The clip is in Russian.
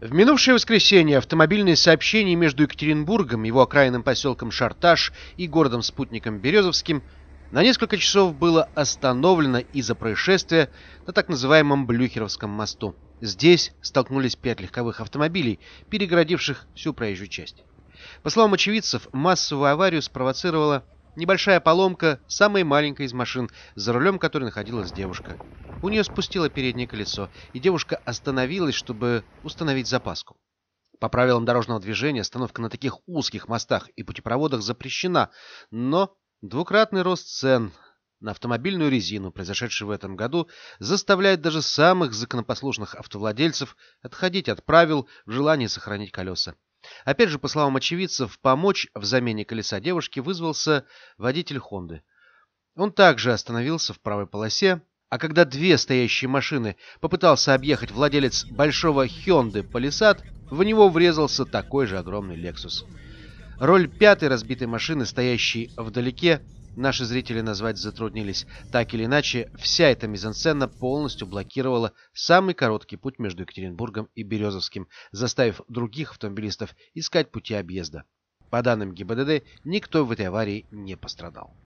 В минувшее воскресенье автомобильные сообщения между Екатеринбургом, его окраинным поселком Шарташ и городом-спутником Березовским на несколько часов было остановлено из-за происшествия на так называемом Блюхеровском мосту. Здесь столкнулись пять легковых автомобилей, перегородивших всю проезжую часть. По словам очевидцев, массовую аварию спровоцировала Небольшая поломка самая маленькая из машин, за рулем которой находилась девушка. У нее спустило переднее колесо, и девушка остановилась, чтобы установить запаску. По правилам дорожного движения остановка на таких узких мостах и путепроводах запрещена, но двукратный рост цен на автомобильную резину, произошедший в этом году, заставляет даже самых законопослушных автовладельцев отходить от правил в желании сохранить колеса. Опять же, по словам очевидцев, помочь в замене колеса девушки вызвался водитель «Хонды». Он также остановился в правой полосе, а когда две стоящие машины попытался объехать владелец большого «Хёнды» Палисад, в него врезался такой же огромный «Лексус». Роль пятой разбитой машины, стоящей вдалеке, Наши зрители назвать затруднились. Так или иначе, вся эта мизансцена полностью блокировала самый короткий путь между Екатеринбургом и Березовским, заставив других автомобилистов искать пути объезда. По данным ГИБДД, никто в этой аварии не пострадал.